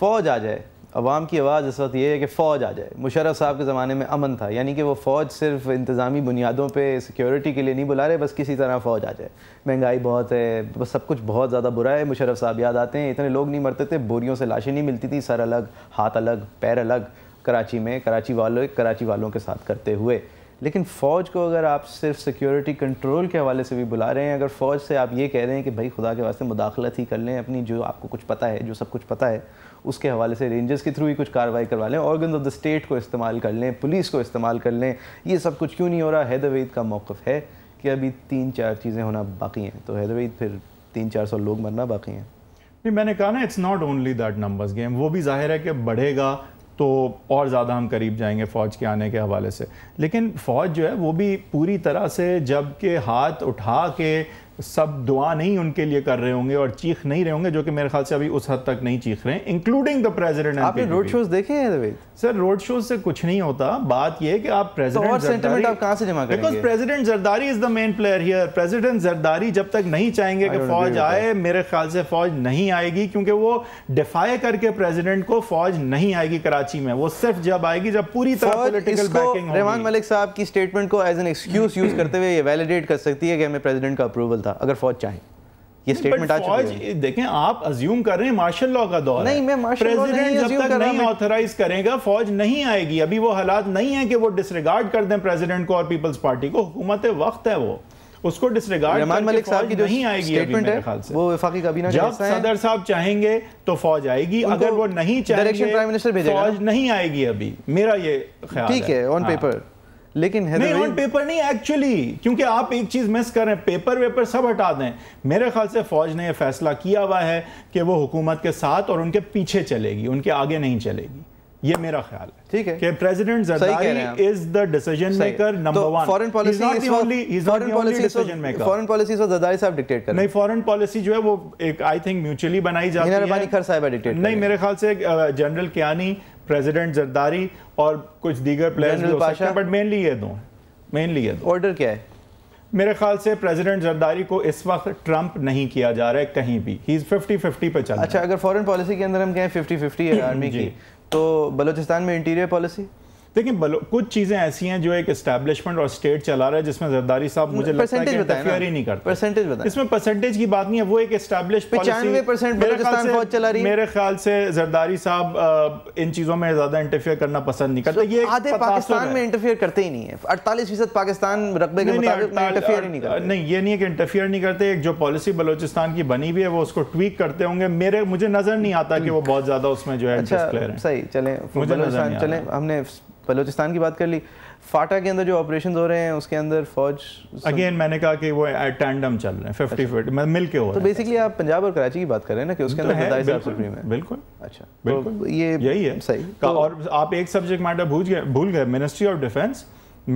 फ़ौज आ जाए अवाम की आवाज़ इस वक्त ये है कि फ़ौज आ जाए मुशरफ साहब के ज़माने में अमन था यानी कि वो फ़ौज सिर्फ इंतज़ामी बुनियादों पर सिक्योरिटी के लिए नहीं बुला रहे बस किसी तरह फ़ौज आ जाए महंगाई बहुत है बस सब कुछ बहुत ज़्यादा बुरा है मुशरफ साहब याद आते हैं इतने लोग नहीं मरते थे बोरियों से लाशें नहीं मिलती थी सर अलग हाथ अलग पैर अलग कराची में कराची वालों कराची वालों के साथ करते हुए लेकिन फ़ौज को अगर आप सिर्फ सिक्योरिटी कंट्रोल के हवाले से भी बुला रहे हैं अगर फ़ौज से आप ये कह रहे हैं कि भाई खुदा के वास्ते मुदाखलत ही कर लें अपनी जो आपको कुछ पता है जो सब कुछ पता है उसके हवाले से रेंजर्स के थ्रू ही कुछ कार्रवाई करवा लें ऑर्गन ऑफ द स्टेट को इस्तेमाल कर लें पुलिस को इस्तेमाल कर लें ये सब कुछ क्यों नहीं हो रहा हैदरवेद का मौक़ है कि अभी तीन चार चीज़ें होना बाकी हैं तो हैदरवेद फिर तीन चार सौ लोग मरना बाकी हैं नहीं मैंने कहा ना it's not only that numbers game वो भी जाहिर है कि बढ़ेगा तो और ज़्यादा हम करीब जाएंगे फ़ौज के आने के हवाले से लेकिन फ़ौज जो है वो भी पूरी तरह से जब के हाथ उठा के सब दुआ नहीं उनके लिए कर रहे होंगे और चीख नहीं रहे होंगे जो कि मेरे ख्याल से अभी उस हद तक नहीं चीख रहे इंक्लूडिंग द प्रेजिडेंट आपने रोड शोज देखे हैं सर रोड शोज से कुछ नहीं होता बात यह कि आप प्रेजिडेंट तो आप कहां से जमा करेंगे because president Zardari is the main player here president Zardari जब तक नहीं चाहेंगे कि फौज आए मेरे ख्याल से फौज नहीं आएगी क्योंकि वो डिफाई करके प्रेजिडेंट को फौज नहीं आएगी कराची में वो सिर्फ जब आएगी जब पूरी तरह पोलिटिकल बैकिंग रहमान मलिक साहब की स्टेटमेंट को एज एन एक्सक्यूज यूज करते हुए ये वैलिडेट कर सकती है कि हमें प्रेजिडेंट का अप्रूवल था सकता अगर फौज चाहे ये स्टेटमेंट आ चुका है देखें आप अज्यूम कर रहे हैं मार्शल लॉ का दौर नहीं मैं मार्शल लॉ जब तक नहीं ऑथराइज करेगा फौज नहीं आएगी अभी वो हालात नहीं है कि वो डिसरिगार्ड कर दें प्रेसिडेंट को और पीपल्स पार्टी को हुकूमत वक्त है वो उसको डिसरिगार्ड रहमान मलिक साहब की नहीं आएगी स्टेटमेंट है वो वफाकी काबीना जब सदर साहब चाहेंगे तो फौज आएगी अगर वो नहीं चाहेंगे प्राइम मिनिस्टर फौज नहीं आएगी अभी मेरा ये ख्याल ठीक है ऑन पेपर लेकिन नहीं ऑन पेपर नहीं एक्चुअली क्योंकि आप एक चीज मिस कर रहे हैं पेपर वेपर सब हटा दें मेरे ख्याल से फौज ने यह फैसला किया हुआ है कि वो हुकूमत के साथ और उनके पीछे चलेगी उनके आगे नहीं चलेगी ये मेरा ख्याल है ठीक है कि president is the decision maker number one foreign policy is only is foreign policy Zardari साहब डिक्टेट कर नहीं फॉरेन पॉलिसी जो है वो एक आई थिंक म्यूचुअली बनाई जाती है नहीं मेरे ख्याल से जनरल कियानी प्रेसिडेंट जरदारी और कुछ दीगर प्लेयर्स भी हो सकते हैं बट मेनली ये दो मेनली ये दो ऑर्डर क्या है मेरे ख्याल से प्रेसिडेंट जरदारी को इस वक्त ट्रंप नहीं किया जा रहा है कहीं भी ही इज़ फिफ्टी फिफ्टी पे चल अच्छा अगर फॉरेन पॉलिसी के अंदर हम कहें फिफ्टी फिफ्टी है आर्मी की तो बलूचिस्तान में इंटीरियर पॉलिसी देखिए कुछ चीज़ें ऐसी हैं जो एक एस्टेब्लिशमेंट और स्टेट चला रहा है जिसमें जरदारी साहब मुझे लगता है इंटरफियर नहीं करता परसेंटेज बताएं इसमें परसेंटेज की बात नहीं है वो एक इस्टेब्लिश पचानवे परसेंट फौज चला रही है मेरे ख्याल से जरदारी साहब इन चीज़ों में ज़्यादा इंटरफेयर करना पसंद नहीं करते ये आधे पाकिस्तान में इंटरफेयर करते ही नहीं है अड़तालीस फीसद पाकिस्तान रकबे के इंटरफियर नहीं करते नहीं ये नहीं है कि इंटरफेयर नहीं करते जो पॉलिसी बलोचिस्तान की बनी हुई है वो उसको ट्वीक करते होंगे मेरे मुझे नज़र नहीं आता कि वो बहुत ज़्यादा उसमें जो है अच्छा, सही चले मुझे नजर चले हमने बलोचिस्तान की बात कर ली फाटा के अंदर जो ऑपरेशन हो रहे हैं उसके अंदर फौज अगेन मैंने कहा कि वो टैंडम uh, चल रहे हैं फिफ्टी फिफ्टी मिल के हो तो बेसिकली आप पंजाब और कराची की बात कर रहे हैं ना कि उसके तो अंदर तो है, सुप्रीम है बिल्कुल अच्छा तो बिल्कुल ये यही है सही तो, और आप एक सब्जेक्ट मैटर भूल गए भूल गए ministry of defence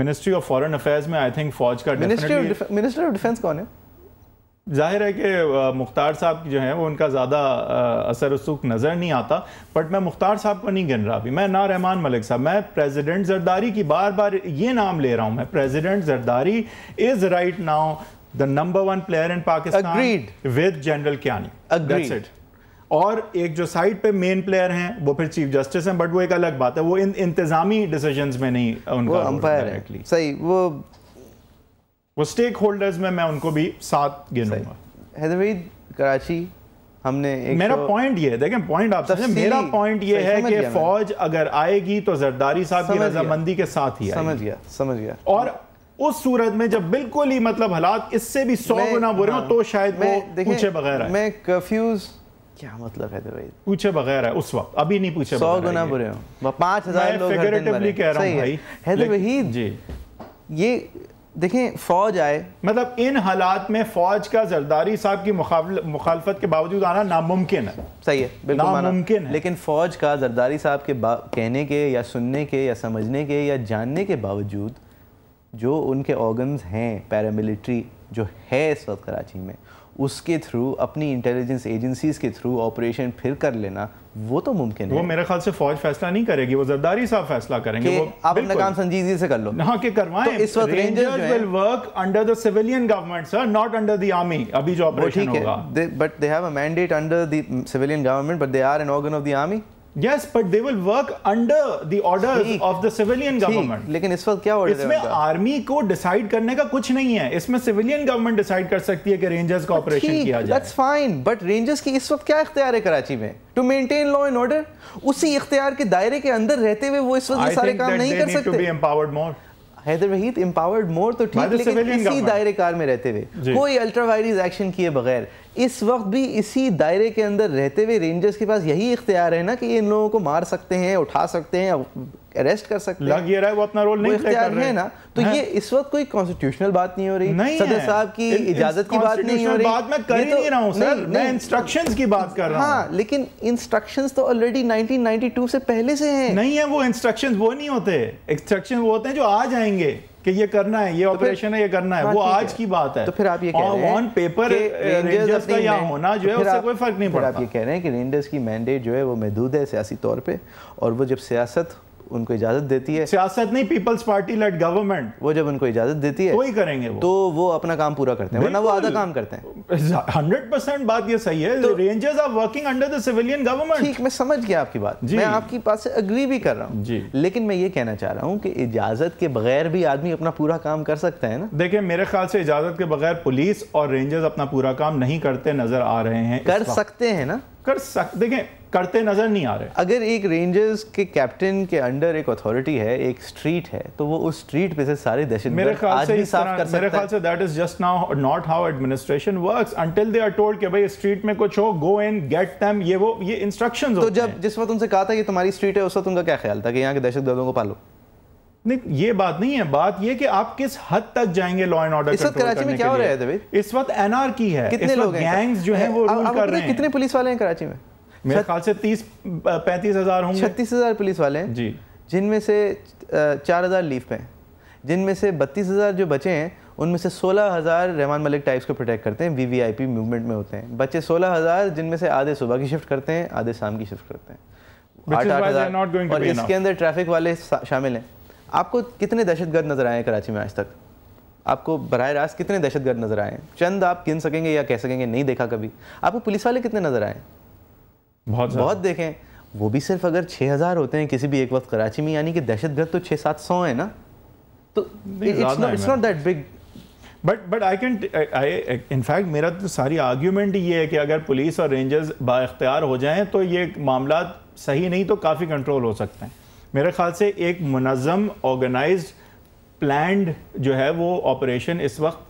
ministry of foreign affairs में आई थिंक फौज का मिनिस्ट्री ऑफ डिफेंस कौन है जाहिर है कि मुख्तार साहब जो हैं वो उनका ज़्यादा असर रसूख नज़र नहीं आता बट मैं मुख्तार साहब को नहीं गिन रहा अभी मैं ना रहमान मलिक साहब मैं प्रेसिडेंट जरदारी की बार बार ये नाम ले रहा हूँ मैं president Zardari is right now the number one player in Pakistan with general Kayani और एक जो साइड पे मेन प्लेयर हैं वो फिर चीफ जस्टिस हैं बट वो एक अलग बात है वो इन इंतजामी डिसीजंस में नहीं उनका अंपायर है सही वो वो स्टेक होल्डर्स में मैं उनको भी साथ गिनूंगा कराची हमने एक मेरा पॉइंट तो ये है देखें पॉइंट आप समझे मेरा पॉइंट ये है कि फौज अगर आएगी तो जरदारी साहब की रजामंदी के साथ ही समझ गया समझ गया और उस सूरत में जब बिल्कुल ही मतलब हालात इससे भी सौ गुना बुरे हो हाँ, तो शायद वो पूछे बगैर है मैं कंफ्यूज क्या मतलब है भाई पूछे बगैर है उस वक्त अभी नहीं पूछे सौ गुना बुरे हो पांच हजार लोग कह रहा हूँ भाई जी ये देखें फौज आए मतलब इन हालात में फौज का जरदारी साहब की मुखालफत के बावजूद आना नामुमकिन है सही है बिल्कुल नामुमकिन है लेकिन फौज का जरदारी साहब के कहने के या सुनने के या समझने के या जानने के बावजूद जो उनके ऑर्गन्स हैं पैरामिलिट्री जो है इस वक्त कराची में उसके थ्रू अपनी इंटेलिजेंस एजेंसीज के थ्रू ऑपरेशन फिर कर लेना वो तो मुमकिन है वो मेरे ख्याल से फौज फैसला नहीं करेगी वो जरदारी साहब फैसला करेंगे वो आप अपना काम संजीदगी से कर लो हाँ के करवाएं तो इस वक्त rangers will work under the civilian government sir not under the army अभी जो ऑपरेशन होगा but they have a mandate under the civilian government but they are an organ of the army yes but they will work under the orders of the civilian government लेकिन इस वक्त क्या order इसमें army को decide करने का कुछ नहीं है इसमें सिविलियन गवर्नमेंट डिसाइड कर सकती है कि रेंजर्स का ऑपरेशन किया जाए दैट्स फाइन बट रेंजर्स की इस वक्त क्या इख्तियार है कराची में to maintain law and order उसी इख्तियार के दायरे के अंदर रहते हुए वो इस वक्त सारे काम नहीं कर सकते हैदर वहीद एम्पावर्ड मोर तो ठीक लेकिन इसी दायरे कार में रहते हुए कोई अल्ट्रा वायरस एक्शन किए बगैर इस वक्त भी इसी दायरे के अंदर रहते हुए रेंजर्स के पास यही इख्तियार है ना कि इन लोगों को मार सकते हैं उठा सकते हैं अरेस्ट कर सकते लग ये रहा है वो अपना रोल नहीं प्ले कर रहे हैं ना तो है? ये इस वक्त कोई कॉन्स्टिट्यूशनल बात नहीं हो रही नहीं सदर साहब की इजाजत की बात नहीं हो रही बात मैं कर तो, नहीं रहा हूं सर मैं इंस्ट्रक्शंस की बात कर रहा हाँ, हूं हां लेकिन इंस्ट्रक्शंस तो ऑलरेडी 1992 से पहले से हैं नहीं है वो इंस्ट्रक्शंस वो नहीं होते इंस्ट्रक्शन वो होते हैं जो आज आएंगे कि ये करना है ये ऑपरेशन तो है ये करना है हाँ, वो आज है। की बात है तो फिर आप ये कह रहे हैं ऑन पेपर रेंजर्स का या होना जो तो है उससे कोई फर्क नहीं पड़ता आप ये कह रहे हैं कि रेंजर्स की मैंडेट जो है वो महदूद है सियासी तौर पे और वो जब सियासत उनको इजाजत देती है सियासत नहीं पीपल्स पार्टी लेट गवर्नमेंट वो जब उनको इजाजत देती है वही करेंगे वो। तो वो अपना काम पूरा करते हैं वरना वो आधा काम करते हैं हंड्रेड परसेंट बात ये सही है तो rangers are working under the civilian government ठीक मैं समझ गया आपकी बात मैं आपकी बात से अग्री भी कर रहा हूँ लेकिन मैं ये कहना चाह रहा हूँ कि इजाजत के बगैर भी आदमी अपना पूरा काम कर सकते हैं ना देखिए मेरे ख्याल से इजाजत के बगैर पुलिस और रेंजर्स अपना पूरा काम नहीं करते नजर आ रहे हैं कर सकते हैं ना कर सकते देखें करते नज़र नहीं आ रहे अगर एक रेंजर्स के कैप्टन के अंडर एक अथॉरिटी है एक स्ट्रीट है तो वो उस स्ट्रीट पे से सारे दहशत मेरे ख्याल से साफ कर मेरे ख्याल से that is just now not how administration works until they are told कि भाई स्ट्रीट में कुछ हो गो इन गेट देम ये वो ये इंस्ट्रक्शन तो जब जिस वक्त उनसे कहा था कि तुम्हारी स्ट्रीट है उस वक्त उनका क्या ख्याल था कि यहाँ के दहशतगर्दों को पालो नहीं ये बात नहीं है बात ये कि आप किस हद तक जाएंगे लॉ एंड ऑर्डर इस वक्त कराची में क्या हो रहा है इस वक्त एनआर की है कितने लोग गैंग्स जो है वो रूल कर रहे हैं कितने पुलिस वाले हैं कराची में मेरे ख्याल से तीस पैंतीस हज़ार होंगे छत्तीस हज़ार पुलिस वाले हैं जी जिनमें से चार हज़ार लीव पे हैं जिनमें से बत्तीस हज़ार जो बचे हैं उनमें से सोलह हज़ार रहमान मलिक टाइप्स को प्रोटेक्ट करते हैं वीवीआईपी मूवमेंट में होते हैं बच्चे सोलह हज़ार जिनमें से आधे सुबह की शिफ्ट करते हैं आधे शाम की शिफ्ट करते हैं और इसके अंदर ट्रैफिक वाले शामिल हैं आपको कितने दहशतगर्द नज़र आए हैं कराची में आज तक आपको बरह रास्त कितने दहशतगर्द नज़र आए हैं चंद आप गिन सकेंगे या कह सकेंगे नहीं देखा कभी आपको पुलिस वाले कितने नज़र आए हैं बहुत बहुत देखें वो भी सिर्फ अगर छः हज़ार होते हैं किसी भी एक वक्त कराची में यानी कि दहशत गर्द तो छः सात सौ है ना तो it's not that big but but I can I in fact मेरा तो सारी आर्ग्यूमेंट ये है कि अगर पुलिस और रेंजर्स बाख्तियार हो जाएं तो ये मामला सही नहीं तो काफ़ी कंट्रोल हो सकते हैं मेरे ख्याल से एक मनज़म ऑर्गेनाइज प्लान जो है वो ऑपरेशन इस वक्त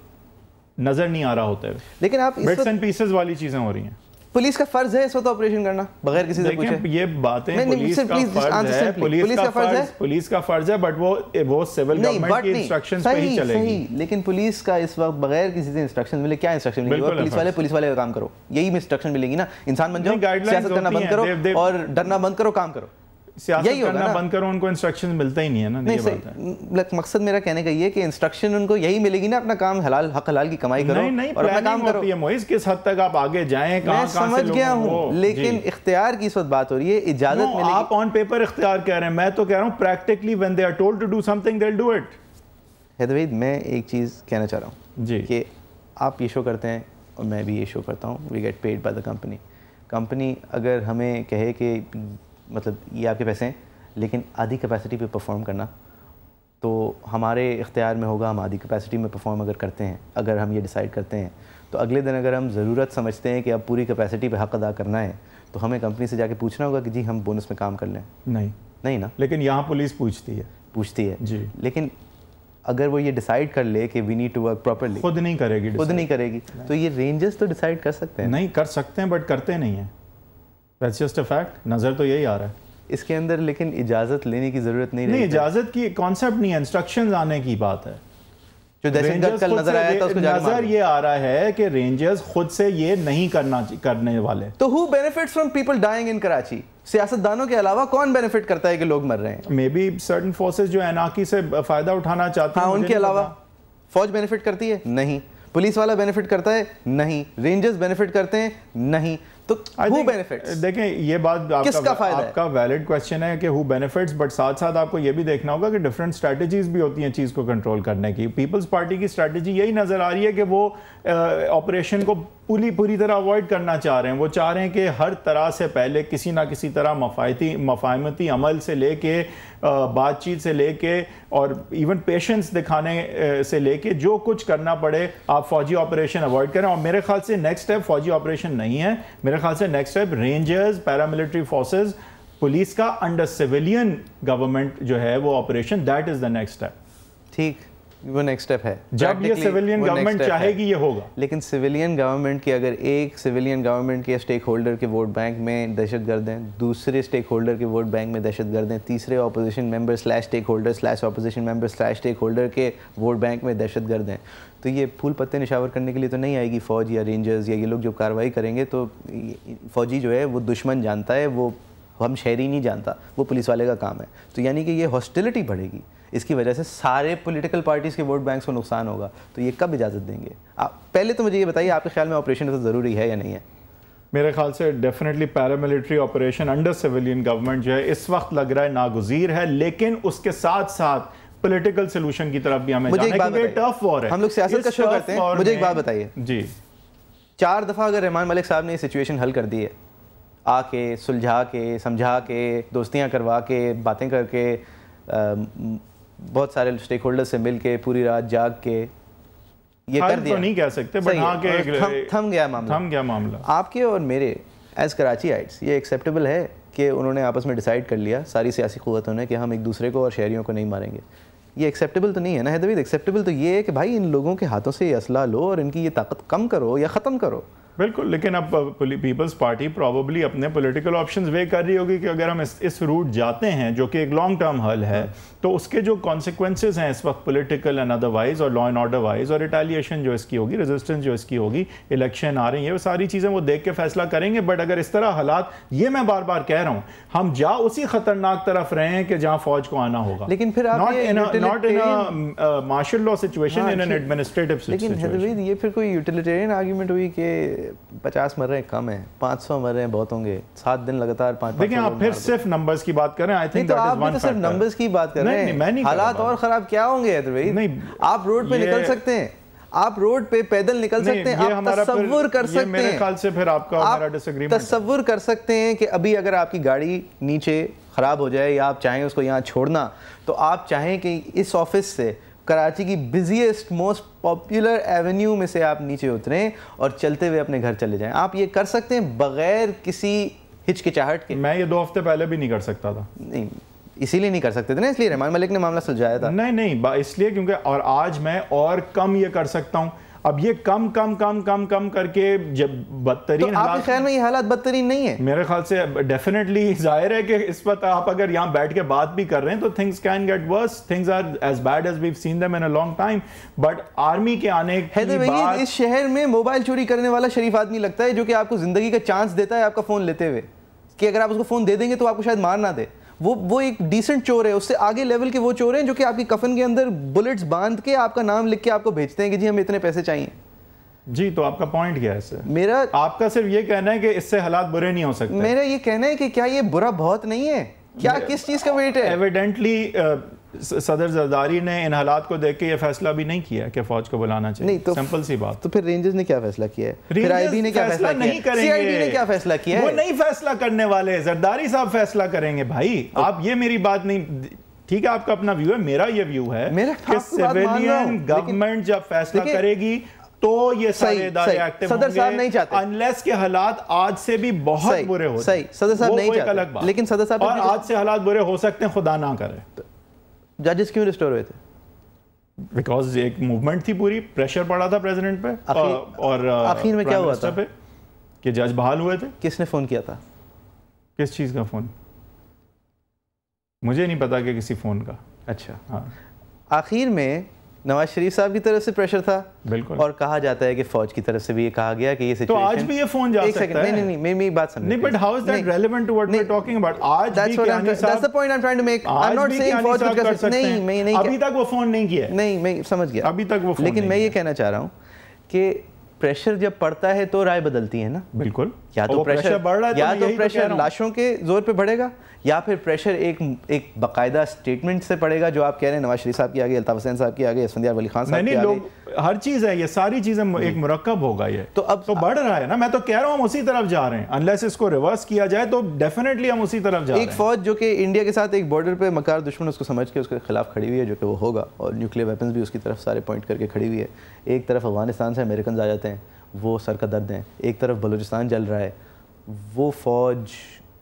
नज़र नहीं आ रहा होते हुए लेकिन आप बिट्स एंड पीसेस वाली चीज़ें हो रही हैं पुलिस का फर्ज है इस वक्त ऑपरेशन करना बगैर किसी से पूछे ये बातें पुलिस का फर्ज है पुलिस का फर्ज है पुलिस का फर्ज है बट वो वो सिविल गवर्नमेंट की इंस्ट्रक्शंस पे ही चलेगी लेकिन पुलिस का इस वक्त बगैर किसी से इंस्ट्रक्शन मिले क्या इंस्ट्रक्शन मिलेगी पुलिस वाले पुलिस वाले काम करो यही इंस्ट्रक्शन मिलेगी ना इंसान बन जाओ सियासत करना बंद करो और डरना बंद करो काम करो यही करना बंद करो उनको इंस्ट्रक्शन मिलता ही नहीं है ना नहीं, ये बात है मकसद मेरा कहने का ये कि इंस्ट्रक्शन उनको यही मिलेगी ना अपना काम हलाल हक हलाल की कमाई करो नहीं, नहीं, और अपना काम करो ये मोइस किस हद तक आप आगे जाएं कहां मैं समझ गया हूँ लेकिन इख्तियार की इस वक्त बात हो रही है इजाजत आप ऑन पेपर इख्तियार कह रहे हैं मैं तो कह रहा हूँ practically when they are told to do something they do it हैदरवेद मैं एक चीज़ कहना चाह रहा हूँ जी कि आप ये शो करते हैं और मैं भी ये शो करता हूँ we get paid by the company company अगर हमें कहे कि मतलब ये आपके पैसे हैं लेकिन आधी कैपेसिटी पे परफॉर्म करना तो हमारे इख्तियार में होगा हम आधी कैपेसिटी में परफॉर्म अगर करते हैं अगर हम ये डिसाइड करते हैं तो अगले दिन अगर हम ज़रूरत समझते हैं कि अब पूरी कैपेसिटी पे हक अदा करना है तो हमें कंपनी से जाके पूछना होगा कि जी हम बोनस में काम कर लें नहीं नहीं ना लेकिन यहाँ पुलिस पूछती है पूछती है जी लेकिन अगर वो ये डिसाइड कर ले कि we need to work properly खुद नहीं करेगी खुद नहीं करेगी नहीं। तो ये रेंजेस तो डिसाइड कर सकते हैं नहीं कर सकते हैं बट करते नहीं हैं दैट्स जस्ट अ फैक्ट नज़र तो यही आ रहा है इसके अंदर लेकिन इजाज़त लेने की ज़रूरत नहीं नहीं इजाज़त की कॉन्सेप्ट नहीं है इंस्ट्रक्शन आने की बात है जो कल नजर आया था उसको नजर ये आ रहा है कि रेंजर्स खुद से ये नहीं करना करने वाले तो who benefits from people dying in Karachi सियासतदानों के अलावा कौन बेनिफिट करता है कि लोग मर रहे हैं मे बी सर्टन फोर्सेज जो एनाकी से फायदा उठाना चाहते हैं हाँ, उनके अलावा फौज बेनिफिट करती है नहीं पुलिस वाला बेनिफिट करता है नहीं रेंजर्स बेनिफिट करते हैं नहीं तो हु बेनिफिट्स देखें ये बात आपका फायदा आपका वैलिड क्वेश्चन है कि हु बेनिफिट्स बट साथ साथ आपको ये भी देखना होगा कि डिफरेंट स्ट्रैटेजीज भी होती हैं चीज़ को कंट्रोल करने की पीपल्स पार्टी की स्ट्रेटजी यही नज़र आ रही है कि वो ऑपरेशन को पूरी पूरी तरह अवॉइड करना चाह रहे हैं वो चाह रहे हैं कि हर तरह से पहले किसी ना किसी तरह मफायती मफाहमती अमल से ले के बातचीत से ले के और इवन पेशेंस दिखाने से ले के जो कुछ करना पड़े आप फौजी ऑपरेशन अवॉइड करें और मेरे ख्याल से नेक्स्ट स्टेप फौजी ऑपरेशन नहीं है मेरे ख्याल से next step rangers paramilitary forces police का अंडर सिविलियन गवर्नमेंट जो है वो operation that is the next step ठीक वो नेक्स्ट स्टेप है जब ये सिविलियन गवर्नमेंट चाहेगी ये होगा लेकिन सिविलियन गवर्नमेंट की अगर एक सिविलियन गवर्नमेंट के स्टेक होल्डर के वोट बैंक में दहशत गर्द हैं दूसरे स्टेक होल्डर के वोट बैंक में दहशत गर्द हैं तीसरे opposition member slash stakeholder slash opposition member slash stakeholder के वोट बैंक में दहशत गर्द हैं तो ये फूल पत्ते निशावर करने के लिए तो नहीं आएगी फ़ौज या रेंजर्स या ये लोग जो कार्रवाई करेंगे तो फौजी जो है वो दुश्मन जानता है वो हम शहरी नहीं जानता वो पुलिस वाले का काम है तो यानी कि ये हॉस्टिलिटी बढ़ेगी इसकी वजह से सारे पॉलिटिकल पार्टीज़ के वोट बैंक्स को नुकसान होगा तो ये कब इजाज़त देंगे आप पहले तो मुझे ये बताइए आपके ख्याल में ऑपरेशन तो ज़रूरी है या नहीं है मेरे ख्याल से definitely paramilitary operation under civilian government जो है इस वक्त लग रहा है नागजीर है लेकिन उसके साथ साथ पॉलिटिकल सोल्यूशन की तरफ भी हमें मुझे एक बात टफ वॉर है हम लोग सियासत का शो करते हैं मुझे एक बात बताइए जी चार दफ़ा अगर रहमान मलिक साहब ने सिचुएशन हल कर दी है आके सुलझा के समझा के दोस्तियाँ करवा के बातें करके बहुत सारे स्टेक होल्डर से मिलके पूरी रात जाग के ये कर तो दिया तो नहीं कह सकते बट हाँ के थम, थम गया मामला थम गया मामला आपके और मेरे एज कराची आइट्स ये एक्सेप्टेबल है कि उन्होंने आपस में डिसाइड कर लिया सारी सियासी क़वतों ने कि हम एक दूसरे को और शहरीों को नहीं मारेंगे ये एक्सेप्टेबल तो नहीं है ना हैदवीद एक्सेप्टेबल तो ये है कि भाई इन लोगों के हाथों से ये असला लो और इनकी ये ताकत कम करो या ख़त्म करो बिल्कुल लेकिन अब पीपल्स पार्टी प्रॉबली अपने पॉलिटिकल ऑप्शंस वे कर रही होगी कि अगर हम इस इस रूट जाते हैं जो कि एक लॉन्ग टर्म हल है तो उसके जो कॉन्सिक्वेंसेज हैं इस वक्त पॉलिटिकल एंड अदरवाइज और लॉ एंड ऑर्डर वाइज और रिटेलिएशन जो इसकी होगी रेजिस्टेंस जो इसकी होगी इलेक्शन आ रही है वो सारी चीज़ें वो देख के फैसला करेंगे बट अगर इस तरह हालात ये मैं बार बार कह रहा हूँ हम जा उसी खतरनाक तरफ रहे हैं कि जहाँ फौज को आना होगा लेकिन फिर not in martial law situation in an administrative लेकिन ये फिर कोई यूटिलिटेरियन आर्ग्यूमेंट हुई कि पचास मर रहे हैं कम है पाँच सौ मर रहे हैं बहुत होंगे सात दिन लगातार पाँच देखिए आप फिर सिर्फ नंबर्स की बात करें आई थिंक तो आप तो सिर्फ नंबर्स की बात कर रहे हैं तो तो हालात और खराब क्या होंगे भाई नहीं आप रोड पे निकल सकते हैं आप रोड पे पैदल निकल सकते हैं आप तस्वुर कर सकते हैं मेरे ख्याल से फिर आपका आप तस्वुर कर सकते हैं कि अभी अगर आपकी गाड़ी नीचे ख़राब हो जाए या आप चाहें उसको यहाँ छोड़ना तो आप चाहें कि इस ऑफिस से कराची की बिजिएस्ट मोस्ट पॉपुलर एवेन्यू में से आप नीचे उतरें और चलते हुए अपने घर चले जाएं आप ये कर सकते हैं बगैर किसी हिचकिचाहट के मैं ये दो हफ्ते पहले भी नहीं कर सकता था नहीं इसीलिए नहीं कर सकते थे ना इसलिए रहमान मलिक ने मामला सुलझाया था नहीं नहीं इसलिए क्योंकि और आज मैं और कम ये कर सकता हूँ अब ये कम कम कम कम कम करके जब बदतरीन तो आपके ख्याल में ये हालात बदतरीन नहीं है मेरे ख्याल से डेफिनेटली जाहिर है कि इस वक्त आप अगर यहाँ बैठ के बात भी कर रहे हैं तो things can get worse things are as bad as we've seen them in a long time but army के आने इस शहर में मोबाइल चोरी करने वाला शरीफ आदमी लगता है जो कि आपको जिंदगी का चांस देता है आपका फोन लेते हुए कि अगर आप उसको फोन दे देंगे तो आपको शायद मार ना दे वो वो एक डिसेंट चोर है उससे आगे लेवल के वो चोर हैं जो कि आपकी कफन के अंदर बुलेट्स बांध के आपका नाम लिख के आपको भेजते हैं कि जी हमें इतने पैसे चाहिए जी तो आपका पॉइंट क्या है इससे मेरा आपका सिर्फ ये कहना है कि इससे हालात बुरे नहीं हो सकते मेरा ये कहना है कि क्या ये बुरा बहुत नहीं है क्या किस चीज़ का वेट है एविडेंटली सदर जरदारी ने इन हालात को देख के ये फैसला भी नहीं किया कि फौज को बुलाना चाहिए नहीं तो सिंपल सी बात तो फिर रेंजर्स ने क्या फैसला किया है फिर आईबी ने क्या फैसला नहीं करेंगे ने क्या फैसला किया वो नहीं फैसला करने वाले जरदारी साहब फैसला करेंगे भाई तो- आप ये मेरी बात नहीं ठीक है आपका अपना व्यू है मेरा ये व्यू है कि सिविलियन गवर्नमेंट जब फैसला करेगी तो ये सारे इदारे एक्टिव सदर साहब नहीं चाहते अनलेस के हालात आज से भी बहुत बुरे हो सही सदर साहब नहीं चाहते लेकिन सदर साहब और आज से हालात बुरे हो सकते हैं खुदा ना करे जजेस क्यों रिस्टोर हुए थे बिकॉज एक मूवमेंट थी पूरी प्रेशर पड़ा था प्रेसिडेंट पे आखीर, और uh, आखिर में क्या हुआ था पे कि जज बहाल हुए थे किसने फ़ोन किया था किस चीज़ का फ़ोन मुझे नहीं पता कि किसी फ़ोन का अच्छा हाँ आखिर में नवाज शरीफ साहब की तरफ से प्रेशर था बिल्कुल और कहा जाता है कि फौज की तरफ से भी ये कहा गया कि ये सिचुएशन तो आज भी ये फोन जा सकता है नहीं नहीं नहीं बात समझ नहीं but how is that relevant to what we are talking about आज that's what that's the point I am trying to make I am not saying फौज कुछ कर सकते नहीं मैं नहीं अभी तक वो फोन नहीं किया नहीं मैं समझ गया अभी तक वो फोन लेकिन मैं ये कहना चाह रहा हूं कि प्रेशर जब पड़ता है तो राय बदलती है ना बिल्कुल या तो प्रेशर प्रेशर बढ़ रहा है तो या तो, तो प्रेशर लाशों के जोर पे बढ़ेगा या फिर प्रेशर एक एक बकायदा स्टेटमेंट से पड़ेगा जो आप कह रहे हैं नवाज शरीफ साहब की आगे अल्ताफ हुसैन साहब की आगे यसफंदियार वली खान साहब की आगे हर चीज़ है ये सारी चीज़ें एक मरकब होगा ये तो अब तो बढ़ रहा है ना मैं तो कह रहा हूँ हम उसी तरफ जा रहे हैं अनलेस इसको रिवर्स किया जाए तो डेफिनेटली हम उसी तरफ जा रहे हैं एक फौज जो कि इंडिया के साथ एक बॉर्डर पर मकार दुश्मन उसको समझ के उसके खिलाफ खड़ी हुई है जो कि वो होगा और न्यूक्लियर वेपन्स भी उसकी तरफ सारे पॉइंट करके खड़ी हुई है एक तरफ अफगानिस्तान से अमेरिकन आ जाते हैं वो सर का दर्द है एक तरफ बलूचिस्तान जल रहा है वो फ़ौज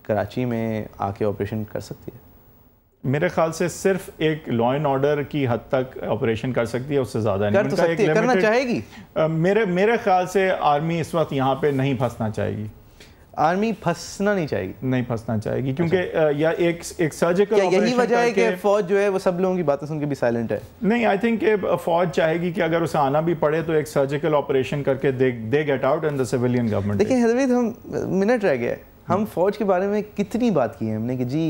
कराची में आके ऑपरेशन कर सकती है मेरे ख्याल से सिर्फ एक लॉ एंड ऑर्डर की हद तक ऑपरेशन कर सकती है उससे ज़्यादा नहीं कर तो सकती है, करना चाहेगी मेरे मेरे ख्याल से आर्मी इस वक्त यहाँ पे नहीं फंसना चाहेगी आर्मी फंसना नहीं चाहिए नहीं फंसना चाहिए क्योंकि अच्छा। या एक एक सर्जिकल या यही वजह है कि फौज जो है वो सब लोगों की बातें सुन के भी साइलेंट है नहीं आई थिंक फौज चाहेगी कि अगर उसे आना भी पड़े तो एक सर्जिकल ऑपरेशन करके दे दे get out and the civilian government देखिए हम मिनट रह गया है हम फौज के बारे में कितनी बात की है हमने कि जी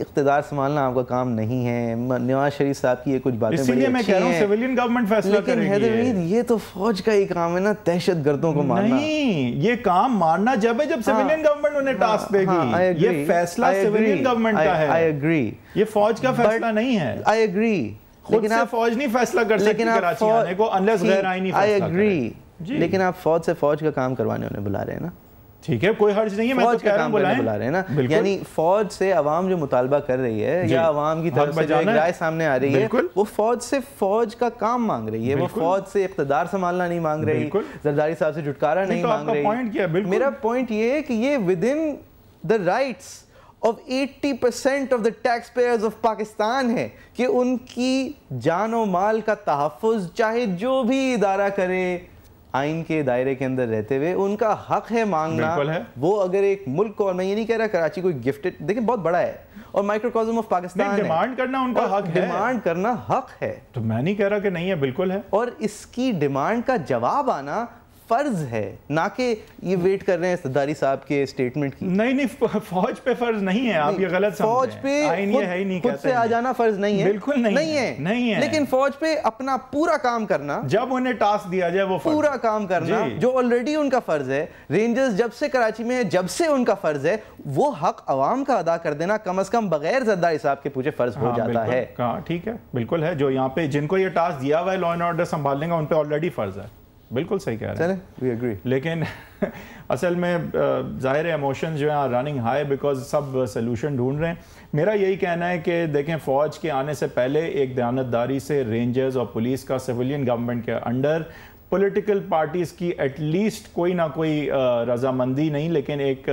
इकतदार संभालना आपका काम नहीं है नवाज शरीफ साहब की ये कुछ बातें इसीलिए मैं कह रहा सिविलियन गवर्नमेंट फैसला लेकिन हैदर ये तो फौज का ही काम है ना दहशत गर्दों को मारना नहीं ये काम मारना जब है जब हाँ। सिविलियन गवर्नमेंट उन्हें टास्क हाँ, देगी हाँ, ये फैसला सिविलियन गवर्नमेंट का है आई एग्री ये फौज का फैसला नहीं है आई एग्री लेकिन आप फौज नहीं फैसला कर लेकिन कराची आने को अनलेस गैर आईनी फैसला लेकिन आप फौज से फौज का काम करवाने उन्हें बुला रहे हैं ना ठीक है कोई हर्ज नहीं है मैं तो कह रहा हूँ बुला रहे हैं ना यानी फौज से अवाम जो मुतालबा कर रही है या अवाम की तरफ से जो राय सामने आ रही है वो फौज से फौज का काम मांग रही है वो फौज से इकतदार संभालना नहीं मांग रही जरदारी साहब से छुटकारा नहीं तो मांग रही मेरा पॉइंट ये है कि ये within the right Of 80 percent of the taxpayers of Pakistan है कि उनकी जान और माल का तहफ़ चाहे जो भी इदारा करे आइन के दायरे के अंदर रहते हुए उनका हक है मांगना है। वो अगर एक मुल्क को और मैं ये नहीं कह रहा कराची कोई गिफ्टेड देखिए बहुत बड़ा है और माइक्रोकॉजम ऑफ पाकिस्तान डिमांड करना उनका हक है डिमांड करना हक है तो मैं नहीं कह रहा कि नहीं है बिल्कुल है और इसकी डिमांड का जवाब आना फर्ज है ना कि ये वेट कर रहे हैं सरदारी साहब के स्टेटमेंट की नहीं नहीं फौज पे फर्ज नहीं है आप ये गलत फौज पे है ही नहीं खुद से आ जाना फर्ज नहीं है बिल्कुल नहीं, नहीं है, है नहीं है लेकिन फौज पे अपना पूरा काम करना जब उन्हें टास्क दिया जाए वो पूरा काम करना जो ऑलरेडी उनका फर्ज है रेंजर्स जब से कराची में है जब से उनका फर्ज है वो हक अवाम का अदा कर देना कम अज कम बगैर सरदारी साहब के पूछे फर्ज हो हाँ, जाता है हाँ, ठीक है बिल्कुल है जो यहाँ पे जिनको ये टास्क दिया हुआ है लॉ एंड ऑर्डर संभालने का उन पर ऑलरेडी फर्ज है बिल्कुल सही कह रहे हैं वी एग्री लेकिन असल में ज़ाहिर इमोशन जो हैं रनिंग हाई बिकॉज सब सोल्यूशन ढूंढ रहे हैं मेरा यही कहना है कि देखें फ़ौज के आने से पहले एक दयानतदारी से रेंजर्स और पुलिस का सिविलियन गवर्नमेंट के अंडर पॉलिटिकल पार्टीज़ की एटलीस्ट कोई ना कोई रजामंदी नहीं लेकिन एक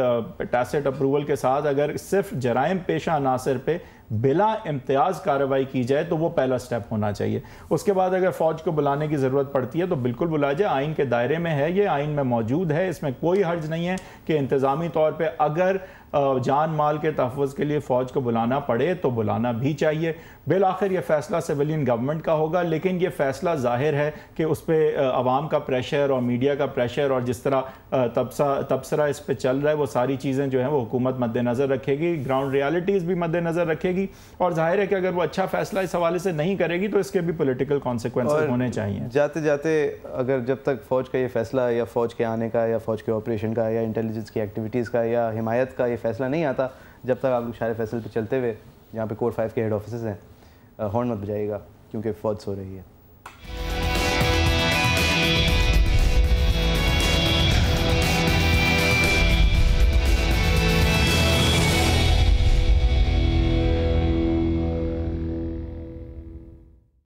टैसेट अप्रूवल के साथ अगर सिर्फ जराइम पेशा अनासर पे बिला इम्तियाज कार्रवाई की जाए तो वो पहला स्टेप होना चाहिए उसके बाद अगर फौज को बुलाने की ज़रूरत पड़ती है तो बिल्कुल बुलाया जाए आइन के दायरे में है ये आइन में मौजूद है इसमें कोई हर्ज नहीं है कि इंतज़ामी तौर पर अगर जान माल के तहफ़ के लिए फ़ौज को बुलाना पड़े तो बुलाना भी चाहिए बिल आखिर यह फैसला सिविलियन गवर्नमेंट का होगा लेकिन यह फैसला जाहिर है कि उस पर आवाम का प्रेशर और मीडिया का प्रेशर और जिस तरह तबसा तबसरा इस पर चल रहा है वो सारी चीज़ें जो हैं वो हुकूमत मद्देनज़र रखेगी ग्राउंड रियालिटीज़ भी मद्देनज़र रखेगी और जाहिर है कि अगर वो अच्छा फैसला इस हवाले से नहीं करेगी तो इसके भी पोलिटिकल कॉन्सिक्वेंस होने चाहिए जाते जाते अगर जब तक फ़ौज का ये फैसला या फ़ौज के आने का या फ़ौज के ऑपरेशन का या इंटेलिजेंस की एक्टिविटीज़ का या हिमायत का ये फैसला नहीं आता जब तक आप लोग शायद फैसले पर चलते हुए यहाँ पे कोर फाइव के हेड ऑफिस हैं हॉर्न मत बजाइएगा क्योंकि फौज सो रही है